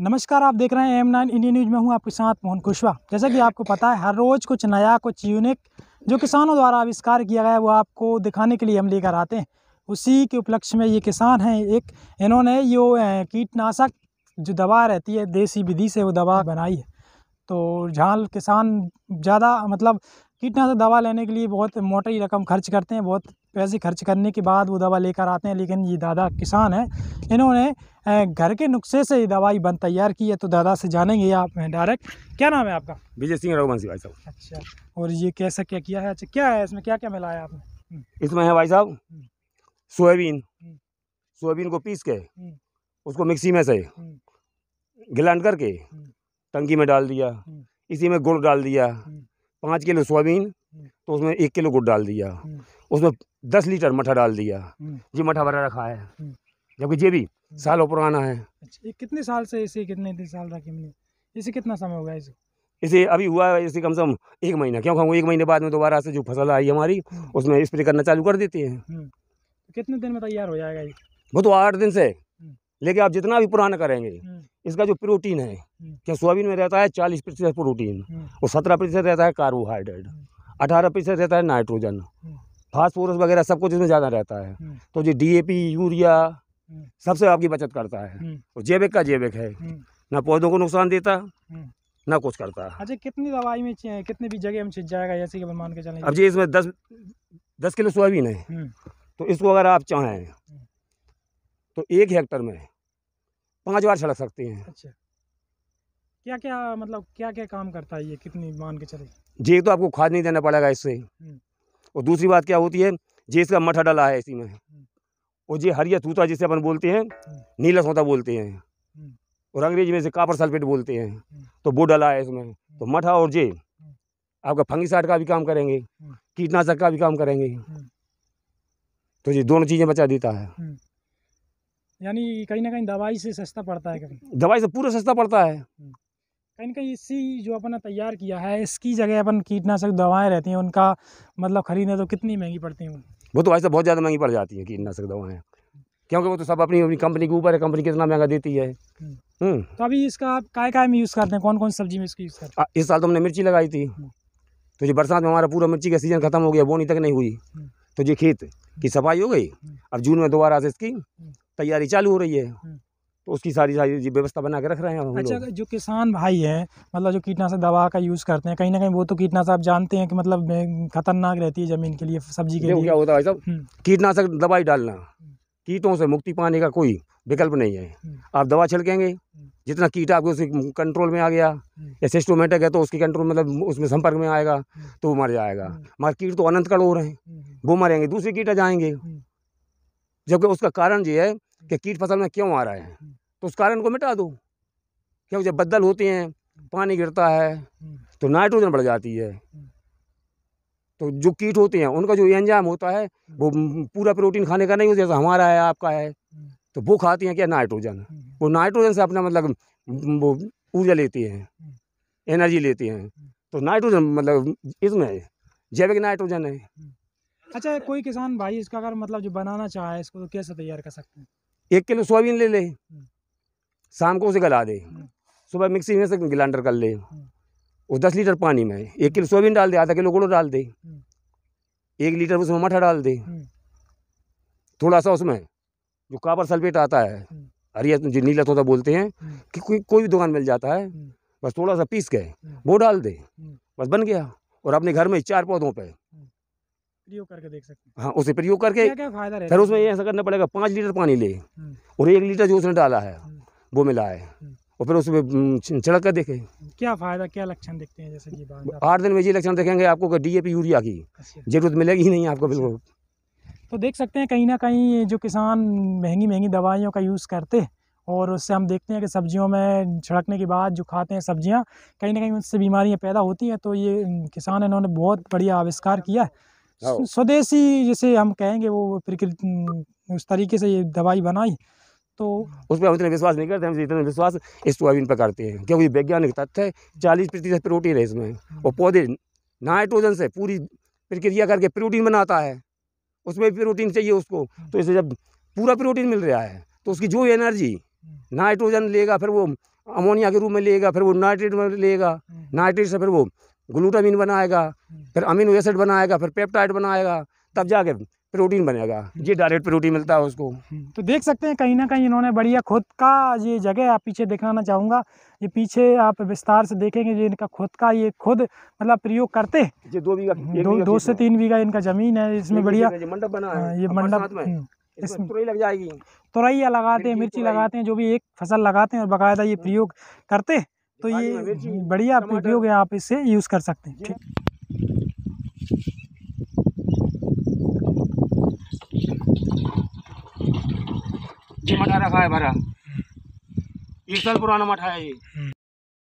नमस्कार आप देख रहे हैं एम नाइन इंडिया न्यूज़ में हूं आपके साथ मोहन कुशवाहा जैसा कि आपको पता है हर रोज़ कुछ नया कुछ यूनिक जो किसानों द्वारा आविष्कार किया गया है वो आपको दिखाने के लिए हम लेकर आते हैं उसी के उपलक्ष्य में ये किसान हैं एक इन्होंने ये कीटनाशक जो दवा रहती है देसी विधि से वो दवा बनाई है तो जहाँ किसान ज़्यादा मतलब कीटनाशक दवा लेने के लिए बहुत मोटी रकम खर्च करते हैं बहुत पैसे खर्च करने के बाद वो दवा लेकर आते हैं लेकिन ये दादा किसान हैं इन्होंने घर के नुस्खे से दवाई बन तैयार की है तो दादा से जानेंगे आप डायरेक्ट क्या नाम है आपका विजय सिंह रघुवंशी भाई साहब अच्छा और ये कैसा क्या किया है अच्छा क्या है इसमें क्या क्या मिलाया आपने हम्म। इसमें है भाई साहब हम्म। सोयाबीन हम्म। सोयाबीन को पीस के उसको मिक्सी में से ग्लैंड करके टंकी में डाल दिया इसी में गुड़ डाल दिया पाँच किलो सोयाबीन हम्म। तो उसमें एक किलो गुड़ डाल दिया हम्म। उसमें दस लीटर मठा डाल दिया ये हम्म। मठा भरा रखा है जबकि ये भी सालों पुराना है अच्छा कितने साल से इसे कितने साल रखे हमने इसे कितना समय हो गया इसे इसे अभी हुआ है इसे कम से कम एक महीना क्यों खाऊंगा एक महीने बाद में दोबारा से जो फसल आई हमारी उसमें स्प्रे करना चालू कर देते हैं तो कितने दिन में तैयार हो जाएगा ये वो तो आठ दिन से लेकिन आप जितना भी पुराना करेंगे हम्म। इसका जो प्रोटीन है हम्म। क्या सोयाबीन में रहता है चालीस प्रतिशत प्रोटीन हम्म। और सत्रह प्रतिशत रहता है कार्बोहाइड्रेट अठारह प्रतिशत रहता है नाइट्रोजन फास्फोरस वगैरह सब कुछ इसमें ज़्यादा रहता है तो जी डी यूरिया सबसे आपकी बचत करता है और जैविक का जैविक है ना पौधों को नुकसान देता ना कुछ करता अच्छा कितनी दवाई में कितने भी जगह में छिट जाएगा ऐसे के मान के चले अब जी इसमें दस दस किलो सोयाबीन है तो इसको अगर आप चाहें तो एक हेक्टर में पाँच बार छिड़क सकते हैं अच्छा क्या क्या मतलब क्या क्या काम करता है ये कितनी मान के चले जी तो आपको खाद नहीं देना पड़ेगा इससे हम्म। और दूसरी बात क्या होती है जे इसका मठा डला है इसी में हम्म। और ये हरिया तूता जिसे अपन बोलते हैं हम्म। नीला सोता बोलते हैं और अंग्रेजी में से कापर सल्फेट बोलते हैं तो वो डला है इसमें तो मठा और जे आपका फंगीसाइड का भी काम करेंगे कीटनाशक का भी काम करेंगे तो ये दोनों चीज़ें बचा देता है यानी कहीं ना कहीं दवाई से सस्ता पड़ता है कभी दवाई से पूरा सस्ता पड़ता है हम्म। कहीं ना कहीं इसी जो अपन तैयार किया है इसकी जगह अपन कीटनाशक दवाएं रहती हैं उनका मतलब खरीदने तो कितनी महंगी पड़ती हैं वो तो वैसे बहुत ज़्यादा महंगी पड़ जाती है कीटनाशक दवाएँ क्योंकि वो तो सब अपनी अपनी कंपनी के ऊपर है कंपनी कितना महंगा देती है हम्म। हम्म। तो अभी इसका आप काय काय में यूज़ करते हैं कौन कौन सब्जी में इसकी यूज़ करते हैं इस साल तो हमने मिर्ची लगाई थी तो जो बरसात में हमारा पूरा मिर्ची का सीज़न खत्म हो गया बोनी तक नहीं हुई तो जी खेत की सफाई हो गई अब जून में दोबारा से इसकी तैयारी चालू हो रही है हम्म। तो उसकी सारी सारी व्यवस्था बना के रख रहे हैं हम अच्छा जो किसान भाई हैं मतलब जो कीटनाशक दवा का यूज़ करते हैं कहीं ना कहीं वो तो कीटनाशक आप जानते हैं कि मतलब खतरनाक रहती है ज़मीन के लिए सब्जी के लिए क्या होता है हम्म। कीटनाशक दवाई डालना हम्म। कीटों से मुक्ति पाने का कोई विकल्प नहीं है आप दवा छिड़केंगे जितना कीट आपके उसके कंट्रोल में आ गया या सिस्टोमेटिक है तो उसके कंट्रोल मतलब उसमें संपर्क में आएगा तो वो मर जाएगा मगर कीट तो अनंत कड़ो हो रहे हैं वो मरेंगे दूसरे कीट आ जाएंगे जबकि उसका कारण ये है हम्म। कि कीट फसल में क्यों आ रहे हैं हम्म। तो उस कारण को मिटा दो क्योंकि जब बदल होते हैं हम्म। पानी गिरता है तो नाइट्रोजन बढ़ जाती है तो जो कीट होते हैं उनका जो एंजाम होता है वो पूरा प्रोटीन खाने का नहीं होता जैसा हमारा है आपका है तो वो खाती हैं क्या नाइट्रोजन वो नाइट्रोजन से अपना मतलब वो ऊर्जा लेती हैं एनर्जी लेती हैं तो नाइट्रोजन मतलब इसमें जैविक नाइट्रोजन है अच्छा कोई किसान भाई इसका अगर मतलब जो बनाना चाहे इसको तो कैसे तैयार कर सकते हैं एक किलो सोयाबीन ले ले हम्म। शाम को उसे गला दे हम्म। सुबह मिक्सी में से गिलांडर कर ले हम्म। उस दस लीटर पानी में एक किलो सोयाबीन डाल दे आधा किलो गुड़ डाल दे एक लीटर उसमें मठा डाल दे थोड़ा सा उसमें जो कापर सल्फेट आता है अरे जो नीला तो बोलते हैं कि कोई कोई भी दुकान मिल जाता है बस थोड़ा सा पीस के वो डाल दे बस बन गया और अपने घर में चार पौधों पर प्रयोग करके देख सकते हैं हाँ उसे प्रयोग करके क्या क्या फायदा फिर उसमें ऐसा करना पड़ेगा पाँच लीटर पानी ले हम्म। और एक लीटर जो उसने डाला है हम्म। वो मिला है हम्म। और फिर उसमें छिड़क कर देखे क्या फ़ायदा क्या लक्षण देखते हैं जैसे आठ दिन में ये लक्षण देखेंगे आपको डी ए पी यूरिया की अच्छा। जरूरत मिलेगी ही नहीं आपको अच्छा। बिल्कुल तो देख सकते हैं कहीं ना कहीं जो किसान महंगी महंगी दवाइयों का यूज़ करते हैं और उससे हम देखते हैं कि सब्जियों में छिड़कने के बाद जो खाते हैं सब्जियां कहीं ना कहीं उससे बीमारियां पैदा होती हैं तो ये किसान इन्होंने बहुत बढ़िया आविष्कार किया है हाँ। स्वदेशी जैसे हम कहेंगे वो प्रकृति उस तरीके से ये दवाई बनाई तो उस पर हम इतना विश्वास नहीं करते हम इतना विश्वास इस सोयाबीन पर करते हैं क्योंकि वैज्ञानिक तथ्य है चालीस प्रतिशत प्रोटीन है इसमें और हाँ। पौधे नाइट्रोजन से पूरी प्रक्रिया करके प्रोटीन बनाता है उसमें भी प्रोटीन चाहिए उसको हाँ। तो इसे जब पूरा प्रोटीन मिल रहा है तो उसकी जो एनर्जी नाइट्रोजन लेगा फिर वो अमोनिया के रूप में लेगा फिर वो नाइट्रेट में लेगा नाइट्रेट से फिर वो ग्लूटामिन बनाएगा हम्म। फिर अमीनो एसिड बनाएगा फिर पेप्टाइड बनाएगा तब जाके प्रोटीन बनेगा हम्म। ये डायरेक्ट प्रोटीन मिलता है उसको हम्म। तो देख सकते हैं कहीं ना कहीं इन्होंने बढ़िया खुद का ये जगह आप पीछे दिखाना चाहूँगा ये पीछे आप विस्तार से देखेंगे ये इनका खुद का ये खुद मतलब प्रयोग करते ये दो बीघा दो, दो से तीन बीघा इनका जमीन है इसमें बढ़िया मंडप बना है हाँ, ये मंडप इसमें तुरई लग जाएगी तुरैया लगाते हैं मिर्ची लगाते हैं जो भी एक फसल लगाते हैं और बाकायदा ये प्रयोग करते तो ये बढ़िया उपयोग है आप इसे यूज़ कर सकते हैं ठीक मठा रखा है भरा एक साल पुराना मठा है ये हम्म।